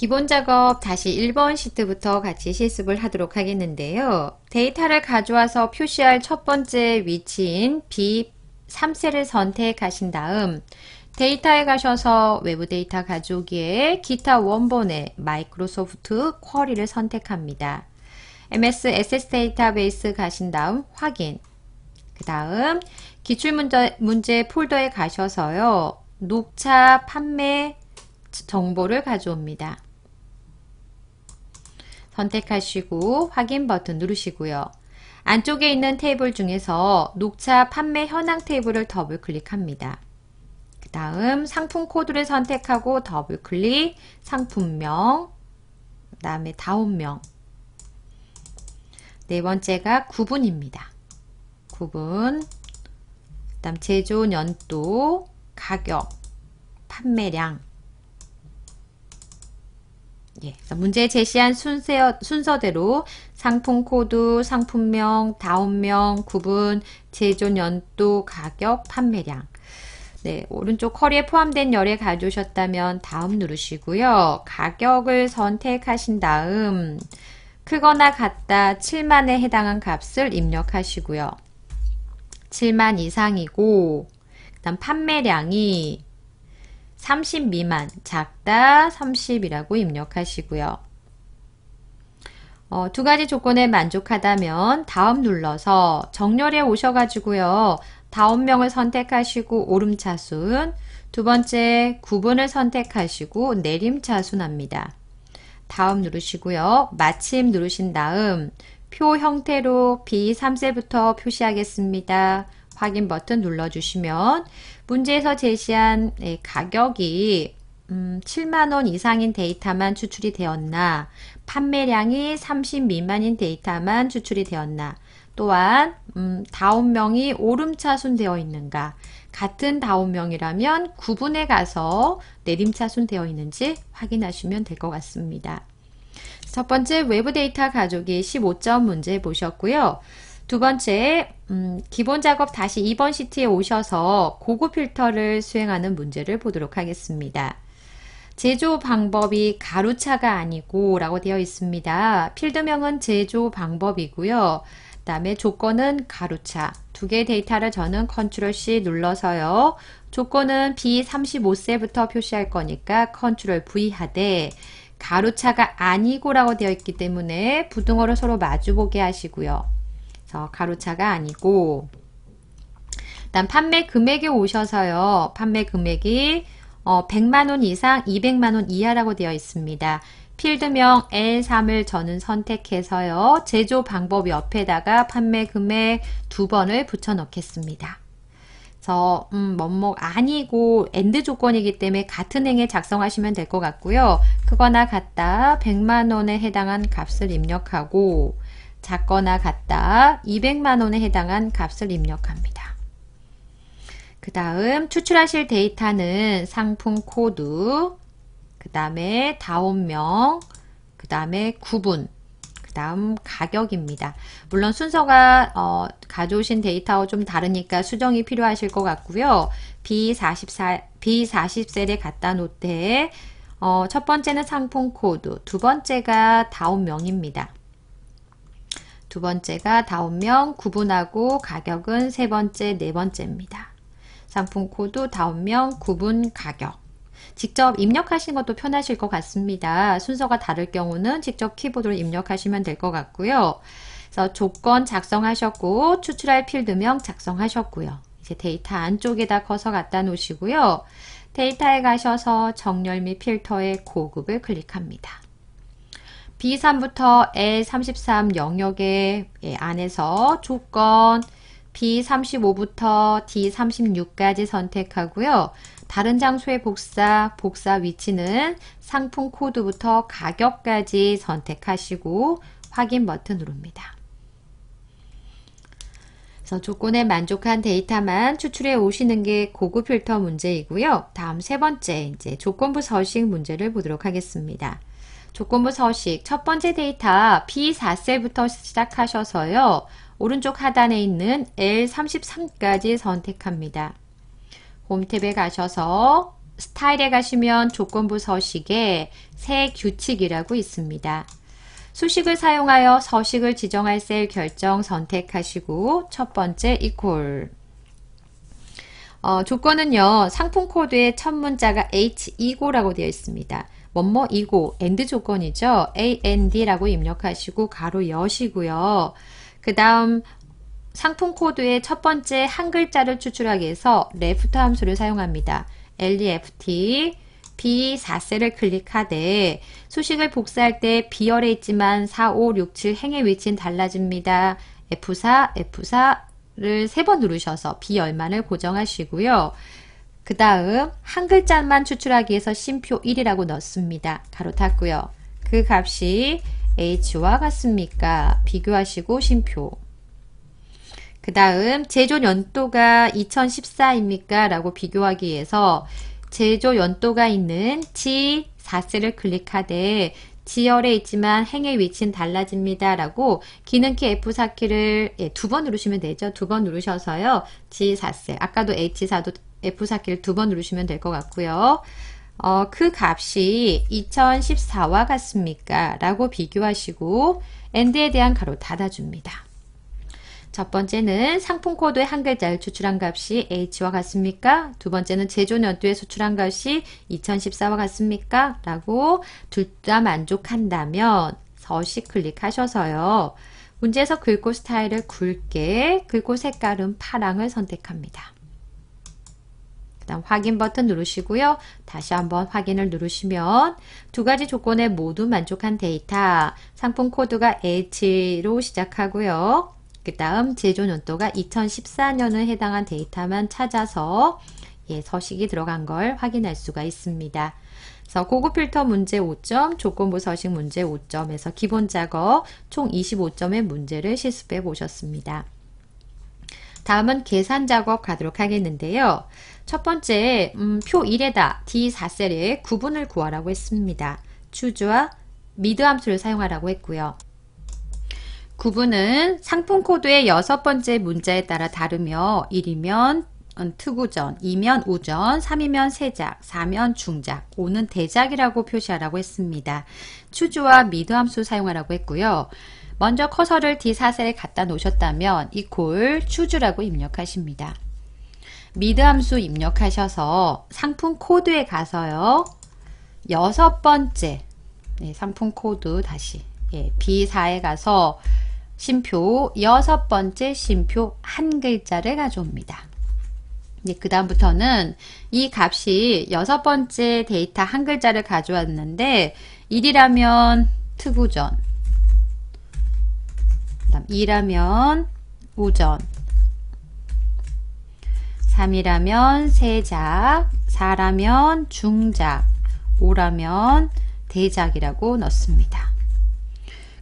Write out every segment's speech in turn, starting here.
기본 작업 다시 1번 시트부터 같이 실습을 하도록 하겠는데요. 데이터를 가져와서 표시할 첫 번째 위치인 B3셀을 선택하신 다음 데이터에 가셔서 외부 데이터 가져오기에 기타 원본의 마이크로소프트 쿼리를 선택합니다. MS SS 데이터베이스 가신 다음 확인 그 다음 기출문제 문제 폴더에 가셔서요. 녹차 판매 정보를 가져옵니다. 선택하시고 확인 버튼 누르시고요. 안쪽에 있는 테이블 중에서 녹차 판매 현황 테이블을 더블 클릭합니다. 그 다음 상품 코드를 선택하고 더블 클릭, 상품명, 그 다음에 다운명. 네 번째가 구분입니다. 구분, 그 다음 제조 연도, 가격, 판매량, 예, 문제에 제시한 순서, 대로 상품 코드, 상품명, 다운명, 구분, 제조 연도, 가격, 판매량. 네, 오른쪽 커리에 포함된 열에 가져오셨다면 다음 누르시고요. 가격을 선택하신 다음 크거나 같다 7만에 해당한 값을 입력하시고요. 7만 이상이고 그다음 판매량이 30 미만, 작다 30이라고 입력하시고요. 어, 두 가지 조건에 만족하다면 다음 눌러서 정렬에 오셔가지고요. 다음 명을 선택하시고 오름차순, 두 번째 구분을 선택하시고 내림차순합니다. 다음 누르시고요. 마침 누르신 다음 표 형태로 B3세부터 표시하겠습니다. 확인 버튼 눌러주시면 문제에서 제시한 네, 가격이 음, 7만원 이상인 데이터만 추출이 되었나, 판매량이 30 미만인 데이터만 추출이 되었나, 또한 음, 다운명이 오름차순되어 있는가, 같은 다운명이라면 구분해 가서 내림차순되어 있는지 확인하시면 될 것 같습니다. 첫 번째 외부 데이터 가족이 15점 문제 보셨고요. 두 번째, 음, 기본 작업 다시 2번 시트에 오셔서 고급 필터를 수행하는 문제를 보도록 하겠습니다. 제조 방법이 가루차가 아니고 라고 되어 있습니다. 필드명은 제조 방법이고요. 그 다음에 조건은 가루차. 두 개의 데이터를 저는 컨트롤 C 눌러서요. 조건은 B35세부터 표시할 거니까 컨트롤 V 하되 가루차가 아니고 라고 되어 있기 때문에 부등호로 서로 마주보게 하시고요. 그래서 가로차가 아니고 일단 판매 금액에 오셔서요. 판매 금액이 어, 100만원 이상 200만원 이하라고 되어 있습니다. 필드명 L3을 저는 선택해서요. 제조 방법 옆에다가 판매 금액 두 번을 붙여 넣겠습니다. 그래서 음, 뭐뭐 아니고 엔드 조건이기 때문에 같은 행에 작성하시면 될 것 같고요. 그거나 같다 100만원에 해당한 값을 입력하고 작거나 같다 200만원에 해당한 값을 입력합니다. 그 다음 추출하실 데이터는 상품 코드, 그 다음에 다운명, 그 다음에 구분, 그 다음 가격입니다. 물론 순서가 어, 가져오신 데이터와 좀 다르니까 수정이 필요하실 것 같고요. B44, B40셀에 갖다 놓되 어, 첫 번째는 상품 코드, 두 번째가 다운명입니다. 두 번째가 다운명 구분하고 가격은 세 번째, 네 번째입니다. 상품 코드 다운명 구분 가격 직접 입력하신 것도 편하실 것 같습니다. 순서가 다를 경우는 직접 키보드로 입력하시면 될 것 같고요. 그래서 조건 작성하셨고 추출할 필드명 작성하셨고요. 이제 데이터 안쪽에다 커서 갖다 놓으시고요. 데이터에 가셔서 정렬 및 필터의 고급을 클릭합니다. B3부터 L33 영역의 예, 안에서 조건 B35부터 D36까지 선택하고요. 다른 장소의 복사, 복사 위치는 상품 코드부터 가격까지 선택하시고 확인 버튼 누릅니다. 그래서 조건에 만족한 데이터만 추출해 오시는 게 고급 필터 문제이고요. 다음 세 번째 이제 조건부 서식 문제를 보도록 하겠습니다. 조건부 서식 첫 번째 데이터 B4셀부터 시작하셔서요. 오른쪽 하단에 있는 L33까지 선택합니다. 홈탭에 가셔서 스타일에 가시면 조건부 서식에 새 규칙이라고 있습니다. 수식을 사용하여 서식을 지정할 셀 결정 선택하시고 첫 번째 이퀄 어, 조건은요. 상품 코드의 첫 문자가 H2고라고 되어 있습니다. 뭐뭐이고 and 조건이죠. and라고 입력하시고 가로 여시고요. 그 다음 상품 코드의 첫 번째 한 글자를 추출하기 위해서 left 함수를 사용합니다. left B4셀을 클릭하되 수식을 복사할 때 B열에 있지만 4, 5, 6, 7 행의 위치는 달라집니다. F4, F4를 세 번 누르셔서 B열만을 고정하시고요. 그 다음 한 글자만 추출하기 위해서 심표 1이라고 넣습니다. 가로 탔고요. 그 값이 h와 같습니까? 비교하시고 심표 그 다음 제조 연도가 2014입니까? 라고 비교하기 위해서 제조 연도가 있는 G4셀을 클릭하되 지열에 있지만 행의 위치는 달라집니다. 라고 기능키 F4키를 예, 두번 누르시면 되죠. 두 번 누르셔서요. G4셀 아까도 H4도 F4키를 두 번 누르시면 될 것 같고요. 어, 그 값이 2014와 같습니까? 라고 비교하시고 엔드에 대한 가로 닫아줍니다. 첫 번째는 상품 코드의 한 글자를 추출한 값이 H와 같습니까? 두 번째는 제조 년도에 수출한 값이 2014와 같습니까? 라고 둘 다 만족한다면 서식 클릭하셔서요. 문제에서 글꼴 스타일을 굵게, 글꼴 색깔은 파랑을 선택합니다. 일단 확인 버튼 누르시고요. 다시 한번 확인을 누르시면 두 가지 조건에 모두 만족한 데이터, 상품 코드가 H로 시작하고요. 그 다음 제조 년도가 2014년에 해당한 데이터만 찾아서 예, 서식이 들어간 걸 확인할 수가 있습니다. 그래서 고급 필터 문제 5점, 조건부 서식 문제 5점에서 기본 작업 총 25점의 문제를 실습해 보셨습니다. 다음은 계산 작업 가도록 하겠는데요. 첫 번째 음, 표 1에다 D4셀의 구분을 구하라고 했습니다. 추주와 미드 함수를 사용하라고 했고요. 구분은 상품 코드의 여섯 번째 문자에 따라 다르며 1이면 특우전, 2면 우전, 3이면 세작, 4면 중작, 5는 대작이라고 표시하라고 했습니다. 추주와 미드 함수 사용하라고 했고요. 먼저 커서를 D4셀에 갖다 놓으셨다면 이콜 추주라고 입력하십니다. 미드 함수 입력하셔서 상품 코드에 가서요. 여섯 번째 네, 상품 코드 다시 예, B4에 가서 심표 여섯 번째 심표 한 글자를 가져옵니다. 예, 그 다음부터는 이 값이 여섯 번째 데이터 한 글자를 가져왔는데 1이라면 특우전 그다 2라면 우전 3이라면 세작, 4라면 중작, 5라면 대작이라고 넣습니다.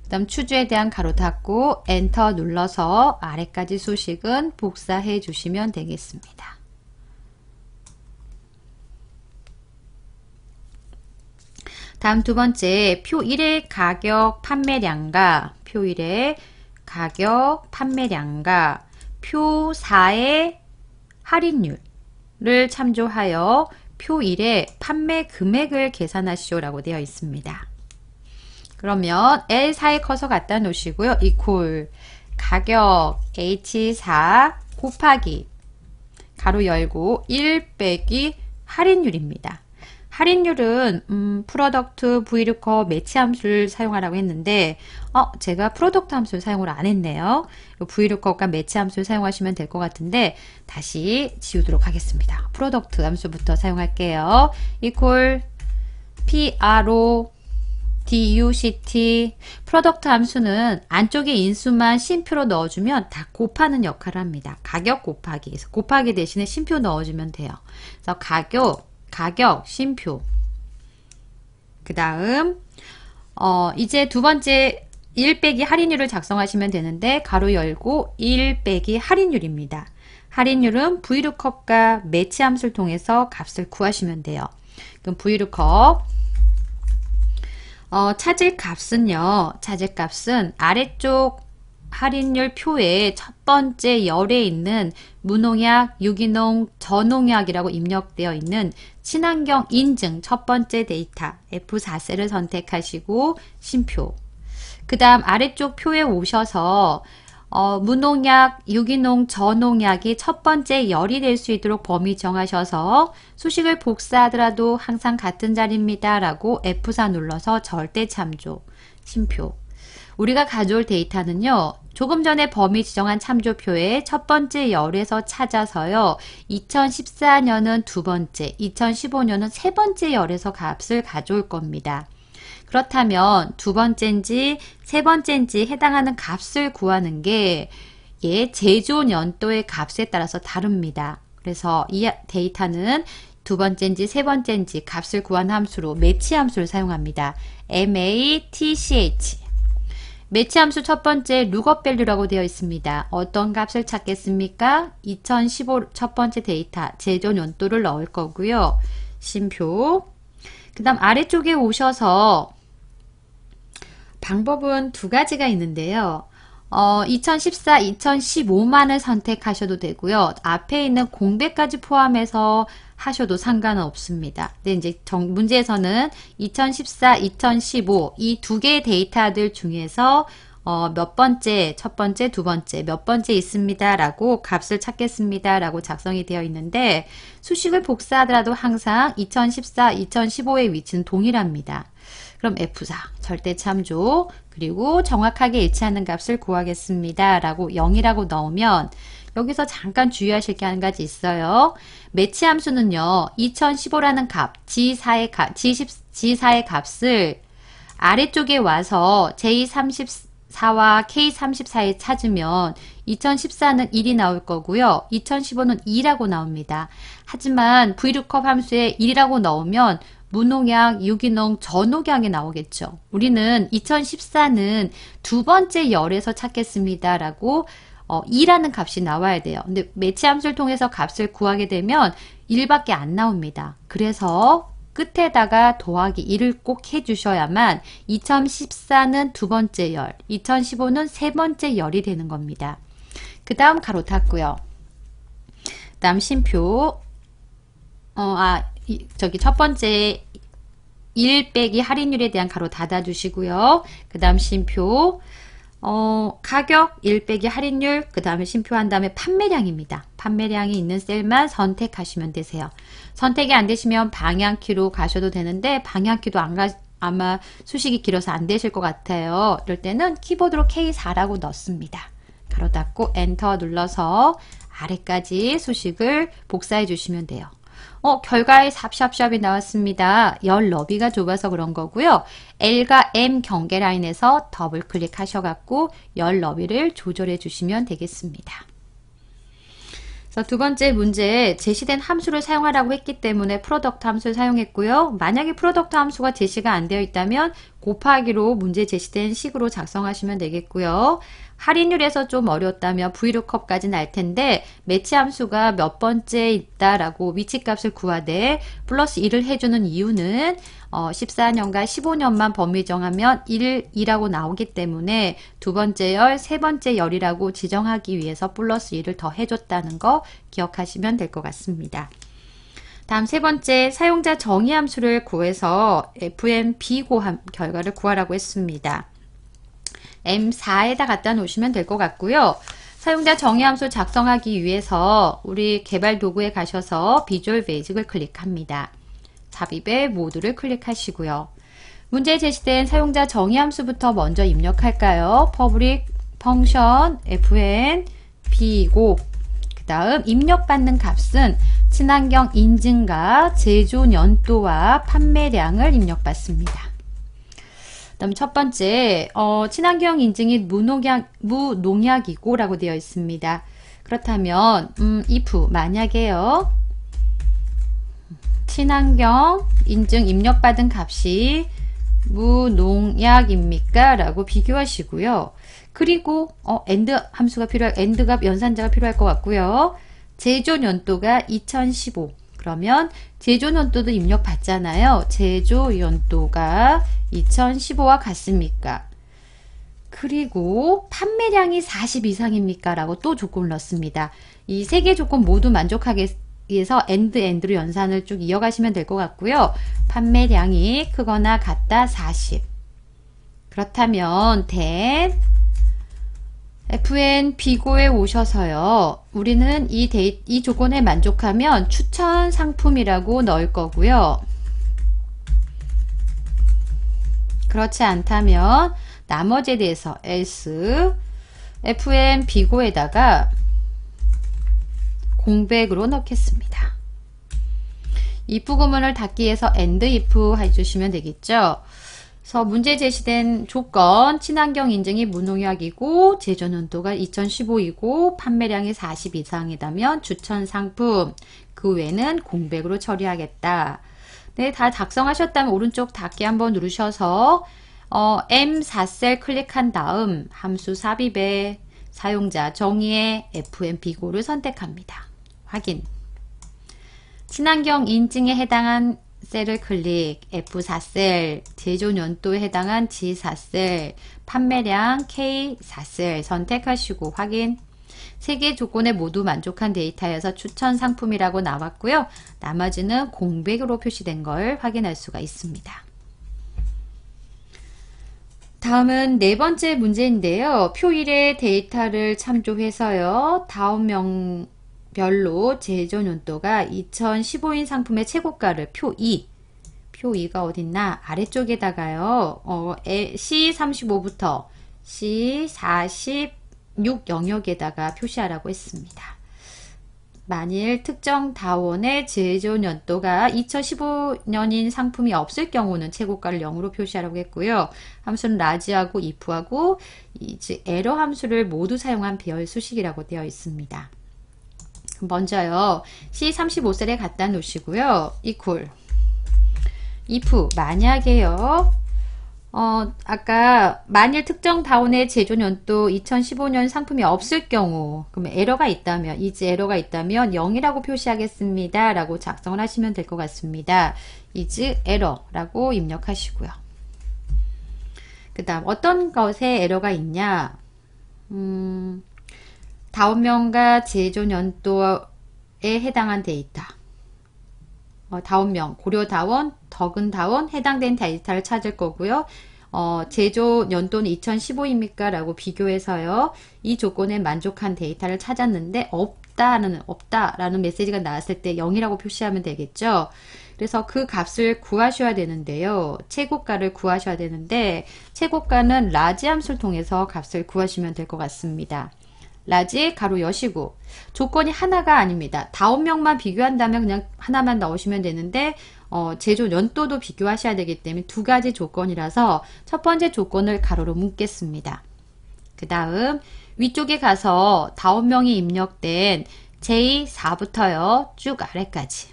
그 다음 추주에 대한 가로 닫고 엔터 눌러서 아래까지 소식은 복사해 주시면 되겠습니다. 다음 두 번째 표 1의 가격 판매량과 표 1의 가격 판매량과 표 4의 할인율을 참조하여 표 1에 판매 금액을 계산하시오라고 되어 있습니다. 그러면 L4에 커서 갖다 놓으시고요. 이퀄 가격 H4 곱하기 가로 열고 1 빼기 할인율입니다. 할인율은 음, 프로덕트 브이루커 매치 함수를 사용하라고 했는데 어 제가 프로덕트 함수를 사용을 안 했네요. 브이루커가 매치 함수를 사용하시면 될 것 같은데 다시 지우도록 하겠습니다. 프로덕트 함수부터 사용할게요. equal pro DUCT 프로덕트 함수는 안쪽에 인수만 심표로 넣어주면 다 곱하는 역할을 합니다. 가격 곱하기 곱하기 대신에 심표 넣어주면 돼요. 그래서 가격 가격, 쉼표. 그 다음, 어, 이제 두 번째 1 빼기 할인율을 작성하시면 되는데, 가로 열고 1 빼기 할인율입니다. 할인율은 브이루컵과 매치 함수를 통해서 값을 구하시면 돼요. 그럼 브이루컵, 어, 찾을 값은요, 찾을 값은 아래쪽 할인율 표에 첫 번째 열에 있는 무농약, 유기농, 저농약이라고 입력되어 있는 친환경 인증 첫 번째 데이터 F4셀을 선택하시고 심표 그 다음 아래쪽 표에 오셔서 어, 무농약, 유기농, 저농약이 첫 번째 열이 될 수 있도록 범위 정하셔서 수식을 복사하더라도 항상 같은 자리입니다 라고 F4 눌러서 절대 참조, 심표 우리가 가져올 데이터는요. 조금 전에 범위 지정한 참조표의 첫 번째 열에서 찾아서요. 2014년은 두 번째, 2015년은 세 번째 열에서 값을 가져올 겁니다. 그렇다면 두 번째인지 세 번째인지 해당하는 값을 구하는 게 예, 제조 연도의 값에 따라서 다릅니다. 그래서 이 데이터는 두 번째인지 세 번째인지 값을 구한 함수로 매치 함수를 사용합니다. MATCH 매치함수 첫 번째 룩업 밸류라고 되어 있습니다. 어떤 값을 찾겠습니까? 2015 첫 번째 데이터 제조 연도를 넣을 거고요. 심표 그 다음 아래쪽에 오셔서 방법은 두 가지가 있는데요. 어, 2014, 2015만을 선택하셔도 되고요. 앞에 있는 공백까지 포함해서 하셔도 상관은 없습니다. 근데 이제 정, 문제에서는 2014, 2015 이 두 개의 데이터들 중에서 어, 몇 번째, 첫 번째, 두 번째, 몇 번째 있습니다. 라고 값을 찾겠습니다. 라고 작성이 되어 있는데 수식을 복사하더라도 항상 2014, 2015의 위치는 동일합니다. 그럼 F4 절대 참조 그리고 정확하게 일치하는 값을 구하겠습니다. 라고 0이라고 넣으면 여기서 잠깐 주의하실 게 한 가지 있어요. 매치 함수는요. 2015라는 값, G4의 값, g 1 4의 값을 아래쪽에 와서 J34와 K34에 찾으면 2014는 1이 나올 거고요. 2015는 2라고 나옵니다. 하지만 VLOOKUP 함수에 1이라고 넣으면 무농약, 유기농, 전농약이 나오겠죠. 우리는 2014는 두 번째 열에서 찾겠습니다. 라고 어, 2라는 값이 나와야 돼요. 근데 매치함수를 통해서 값을 구하게 되면 1밖에 안 나옵니다. 그래서 끝에다가 더하기 1을 꼭 해주셔야만 2014는 두 번째 열, 2015는 세 번째 열이 되는 겁니다. 그 다음 가로 탔고요. 남신표 어, 아, 저기 첫 번째 1 빼기 할인율에 대한 가로 닫아주시고요. 그 다음 심표 어, 가격 1 빼기 할인율 그 다음에 심표한 다음에 판매량입니다. 판매량이 있는 셀만 선택하시면 되세요. 선택이 안 되시면 방향키로 가셔도 되는데 방향키도 안 가, 아마 수식이 길어서 안 되실 것 같아요. 이럴 때는 키보드로 K4라고 넣습니다. 가로 닫고 엔터 눌러서 아래까지 수식을 복사해 주시면 돼요. 어, 결과에 샵샵샵이 나왔습니다. 열 너비가 좁아서 그런 거고요. L과 M 경계 라인에서 더블 클릭하셔갖고 열 너비를 조절해 주시면 되겠습니다. 두 번째 문제 제시된 함수를 사용하라고 했기 때문에 프로덕트 함수를 사용했고요. 만약에 프로덕트 함수가 제시가 안 되어 있다면 곱하기로 문제 제시된 식으로 작성하시면 되겠고요. 할인율에서 좀 어렵다면 브이로컵까지날 텐데 매치 함수가 몇 번째 있다라고 위치값을 구하되 플러스 1을 해주는 이유는 어, 14년과 15년만 범위 정하면 1, 이라고 나오기 때문에 두 번째 열, 세 번째 열이라고 지정하기 위해서 플러스 1을 더 해줬다는 거 기억하시면 될 것 같습니다. 다음 세 번째 사용자 정의 함수를 구해서 FMB 고함 결과를 구하라고 했습니다. M4에다 갖다 놓으시면 될 것 같고요. 사용자 정의함수 작성하기 위해서 우리 개발 도구에 가셔서 비주얼 베이직을 클릭합니다. 삽입의 모두를 클릭하시고요. 문제 에 제시된 사용자 정의함수부터 먼저 입력할까요? public function fn b고 그 다음 입력받는 값은 친환경 인증과 제조 연도와 판매량을 입력받습니다. 그다음 첫 번째 어, 친환경 인증이 무농약 무농약이고라고 되어 있습니다. 그렇다면 음, if 만약에요 친환경 인증 입력받은 값이 무농약입니까? 라고 비교하시고요. 그리고 어, 엔드 함수가 필요할 엔드값 연산자가 필요할 것 같고요. 제조 년도가2015 그러면 제조년도도 입력받잖아요. 제조연도가 2015와 같습니까? 그리고 판매량이 40 이상입니까? 라고 또 조건을 넣습니다. 이 세 개 조건 모두 만족하게 위해서 엔드 엔드로 연산을 쭉 이어가시면 될 것 같고요. 판매량이 크거나 같다 40 그렇다면 대 FN 비고에 오셔서요. 우리는 이, 데이, 이 조건에 만족하면 추천 상품이라고 넣을 거고요. 그렇지 않다면 나머지에 대해서 else f n 비고에다가 공백으로 넣겠습니다. if 구문을 닫기 위해서 e n d if 해주시면 되겠죠. 그래서 문제 제시된 조건 친환경 인증이 무농약이고 제조 년도가 2015이고 판매량이 40 이상이다면 추천 상품 그 외는 공백으로 처리하겠다. 네, 다 작성하셨다면 오른쪽 닫기 한번 누르셔서 어, M4셀 클릭한 다음 함수 삽입에 사용자 정의의 FMP고를 선택합니다. 확인. 친환경 인증에 해당한 셀을 클릭, F4셀, 제조 년도에 해당한 G4셀, 판매량 K4셀 선택하시고 확인. 3개 조건에 모두 만족한 데이터여서 추천 상품이라고 나왔고요. 나머지는 공백으로 표시된 걸 확인할 수가 있습니다. 다음은 네 번째 문제인데요. 표 1의 데이터를 참조해서요. 다음 명 별로 제조 년도가 2015인 상품의 최고가를 표 2, 표 2가 어딨나? 아래쪽에다가요, 어, C35부터 C46 영역에다가 표시하라고 했습니다. 만일 특정 다원의 제조 년도가 2015년인 상품이 없을 경우는 최고가를 0으로 표시하라고 했고요. 함수는 라지하고 if하고 에러 함수를 모두 사용한 배열 수식이라고 되어 있습니다. 먼저요. C35셀에 갖다 놓으시고요. 이퀄 if 만약에요. 어, 아까 만일 특정 다운의 제조년도 2015년 상품이 없을 경우 그럼 에러가 있다면 이제 에러가 있다면 0이라고 표시하겠습니다. 라고 작성을 하시면 될 것 같습니다. 이즈 에러라고 입력하시고요. 그 다음 어떤 것에 에러가 있냐 음, 다운명과 제조년도에 해당한 데이터 어, 다운명, 고려다원, 덕은다원 해당된 데이터를 찾을 거고요. 어, 제조 년도는 2015입니까? 라고 비교해서요. 이 조건에 만족한 데이터를 찾았는데 없다는 없다라는 메시지가 나왔을 때 0이라고 표시하면 되겠죠. 그래서 그 값을 구하셔야 되는데요. 최고가를 구하셔야 되는데 최고가는 라지 함수를 통해서 값을 구하시면 될 것 같습니다. 라지 가로 여시고 조건이 하나가 아닙니다. 다섯 명만 비교한다면 그냥 하나만 넣으시면 되는데 어, 제조 연도도 비교하셔야 되기 때문에 두 가지 조건이라서 첫 번째 조건을 가로로 묶겠습니다. 그 다음 위쪽에 가서 다섯 명이 입력된 제2 4부터요쭉 아래까지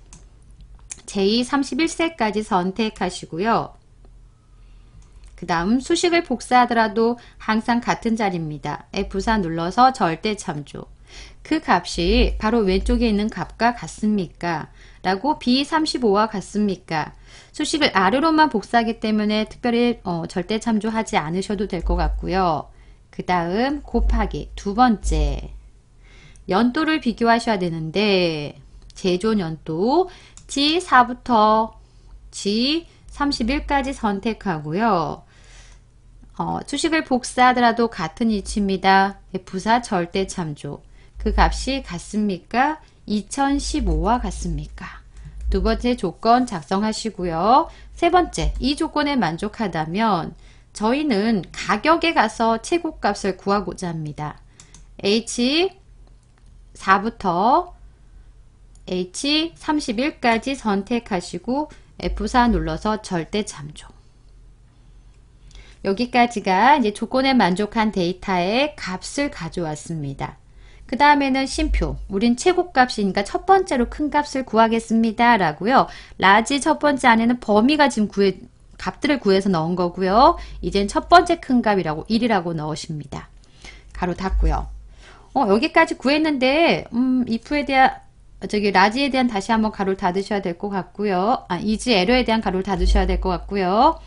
제2 3 1세까지 선택하시고요. 그 다음 수식을 복사하더라도 항상 같은 자리입니다. F4 눌러서 절대 참조. 그 값이 바로 왼쪽에 있는 값과 같습니까? 라고 B35와 같습니까? 수식을 아래로만 복사하기 때문에 특별히 어, 절대 참조하지 않으셔도 될 것 같고요. 그 다음 곱하기 두 번째 연도를 비교하셔야 되는데 제조 연도 G4부터 G31까지 선택하고요. 어, 주식을 복사하더라도 같은 이치입니다. 네, 부사 절대 참조. 그 값이 같습니까? 2015와 같습니까? 두 번째 조건 작성하시고요. 세 번째, 이 조건에 만족하다면 저희는 가격에 가서 최고값을 구하고자 합니다. H4부터 H31까지 선택하시고 F4 눌러서 절대 참조. 여기까지가 이제 조건에 만족한 데이터의 값을 가져왔습니다. 그 다음에는 심표, 우린 최고값이니까 첫 번째로 큰 값을 구하겠습니다. 라고요. 라지 첫 번째 안에는 범위가 지금 구해, 값들을 구해서 넣은 거고요. 이젠 첫 번째 큰 값이라고 1이라고 넣으십니다. 가로 닫고요. 어, 여기까지 구했는데 음, if에 대한 저기 라지에 대한 다시 한번 가로를 닫으셔야 될 것 같고요. 아, 이지 에러에 대한 가로를 닫으셔야 될 것 같고요.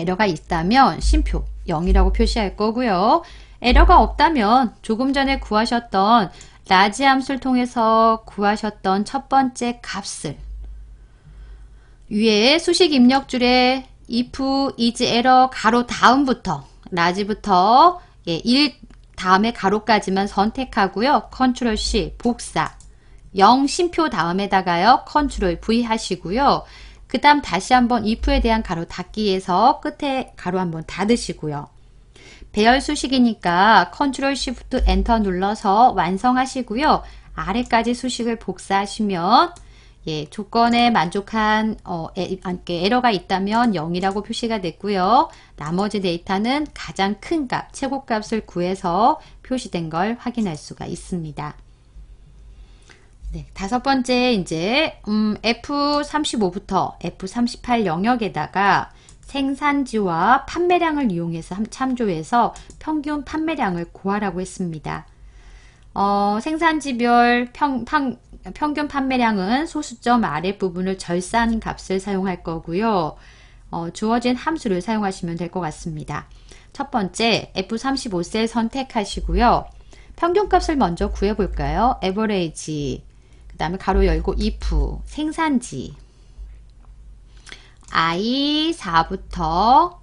에러가 있다면 심표 0이라고 표시할 거고요. 에러가 없다면 조금 전에 구하셨던 라지 함수를 통해서 구하셨던 첫 번째 값을 위에 수식 입력줄에 if, is, error 가로 다음부터 라지부터 예, 1 다음에 가로까지만 선택하고요. 컨트롤 C 복사 0 심표 다음에다가요. 컨트롤 V 하시고요. 그 다음 다시 한번 if에 대한 가로 닫기에서 끝에 가로 한번 닫으시고요. 배열 수식이니까 컨트롤 쉬프트 엔터 눌러서 완성하시고요. 아래까지 수식을 복사하시면 예, 조건에 만족한 어, 에, 에러가 있다면 0이라고 표시가 됐고요. 나머지 데이터는 가장 큰 값, 최고값을 구해서 표시된 걸 확인할 수가 있습니다. 네, 다섯 번째 이제 음, F35부터 F38 영역에다가 생산지와 판매량을 이용해서 참조해서 평균 판매량을 구하라고 했습니다. 어, 생산지별 평, 판, 평균 판매량은 소수점 아랫부분을 절산 값을 사용할 거고요. 어, 주어진 함수를 사용하시면 될 것 같습니다. 첫 번째 F35셀 선택하시고요. 평균값을 먼저 구해볼까요? 에버레이지 다음에 가로 열고 if 생산지 i 4부터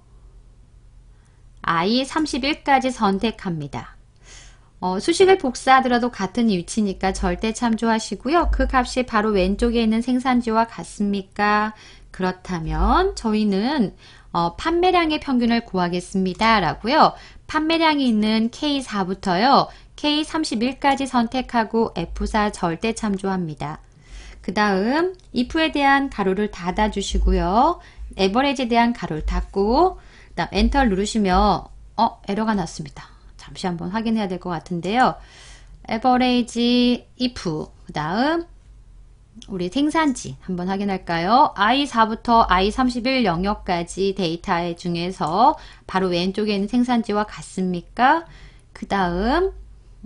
i 31까지 선택합니다. 어, 수식을 복사하더라도 같은 위치니까 절대 참조하시고요. 그 값이 바로 왼쪽에 있는 생산지와 같습니까? 그렇다면 저희는 어, 판매량의 평균을 구하겠습니다. 라고요. 판매량이 있는 K4부터요. K31까지 선택하고 F4 절대 참조합니다. 그 다음 if에 대한 가로를 닫아 주시고요. 에버리지에 대한 가로를 닫고 그다음 엔터를 누르시면 어 에러가 났습니다. 잠시 한번 확인해야 될 것 같은데요. 에버리지 if 그 다음 우리 생산지 한번 확인할까요? I4부터 I31 영역까지 데이터 중에서 바로 왼쪽에 있는 생산지와 같습니까? 그 다음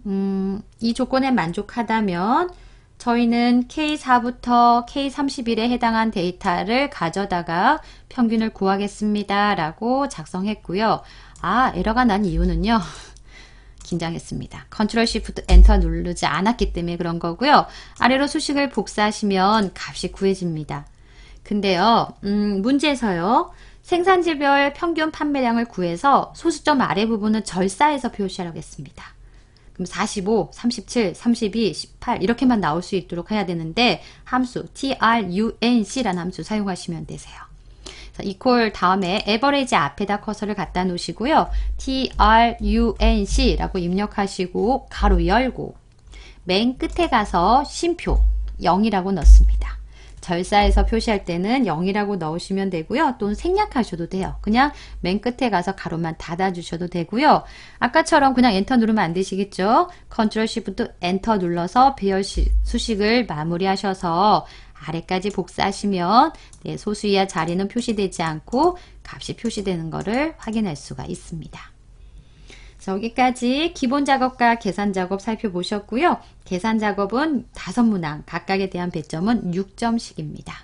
음, 이 조건에 만족하다면 저희는 K4부터 K31에 해당한 데이터를 가져다가 평균을 구하겠습니다. 라고 작성했고요. 아, 에러가 난 이유는요. 긴장했습니다. 컨트롤 시프트 엔터 누르지 않았기 때문에 그런 거고요. 아래로 수식을 복사하시면 값이 구해집니다. 근데요, 음, 문제에서요. 생산지별 평균 판매량을 구해서 소수점 아래 부분은 절사해서 표시하라고 했습니다. 그럼 45, 37, 32, 18 이렇게만 나올 수 있도록 해야 되는데 함수 trunc라는 함수 사용하시면 되세요. 자, equal 다음에 average 앞에다 커서를 갖다 놓으시고요. trunc라고 입력하시고 가로 열고 맨 끝에 가서 심표 0이라고 넣습니다. 절사에서 표시할 때는 0이라고 넣으시면 되고요. 또는 생략하셔도 돼요. 그냥 맨 끝에 가서 가로만 닫아주셔도 되고요. 아까처럼 그냥 엔터 누르면 안 되시겠죠? 컨트롤 시프트 엔터 눌러서 배열 수식을 마무리하셔서 아래까지 복사하시면 네, 소수 이하 자리는 표시되지 않고 값이 표시되는 것을 확인할 수가 있습니다. 자, 여기까지 기본 작업과 계산 작업 살펴보셨고요. 계산 작업은 다섯 문항, 각각에 대한 배점은 6점씩입니다.